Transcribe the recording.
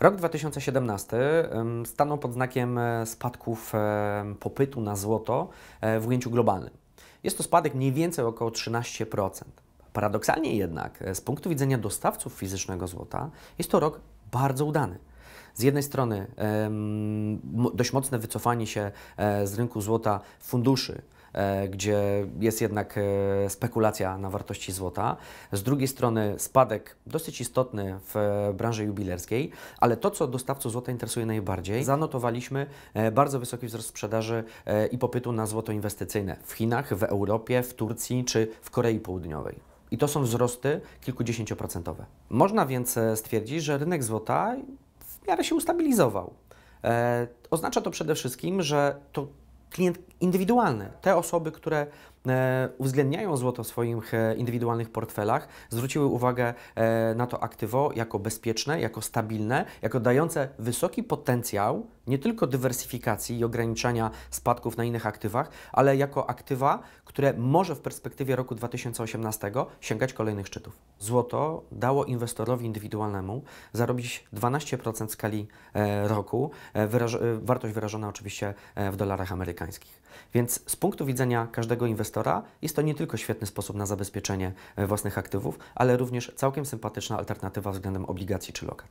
Rok 2017 stanął pod znakiem e, spadków popytu na złoto e, w ujęciu globalnym. Jest to spadek mniej więcej około 13%. Paradoksalnie jednak, e, z punktu widzenia dostawców fizycznego złota, jest to rok bardzo udany. Z jednej strony dość mocne wycofanie się z rynku złota funduszy, E, gdzie jest jednak e, spekulacja na wartości złota. Z drugiej strony spadek dosyć istotny w e, branży jubilerskiej, ale to, co dostawców złota interesuje najbardziej, zanotowaliśmy bardzo wysoki wzrost sprzedaży i popytu na złoto inwestycyjne w Chinach, w Europie, w Turcji czy w Korei Południowej. I to są wzrosty kilkudziesięcioprocentowe. Można więc stwierdzić, że rynek złota w miarę się ustabilizował. oznacza to przede wszystkim, że to klient indywidualny. Te osoby, które E, uwzględniają złoto w swoich e, indywidualnych portfelach, zwróciły uwagę e, na to aktywo jako bezpieczne, jako stabilne, jako dające wysoki potencjał nie tylko dywersyfikacji i ograniczania spadków na innych aktywach, ale jako aktywa, które może w perspektywie roku 2018 sięgać kolejnych szczytów. Złoto dało inwestorowi indywidualnemu zarobić 12% w skali roku, wyraż wartość wyrażona oczywiście w dolarach amerykańskich. Więc z punktu widzenia każdego inwestora, inwestora. Jest to nie tylko świetny sposób na zabezpieczenie e, własnych aktywów, ale również całkiem sympatyczna alternatywa względem obligacji czy lokat.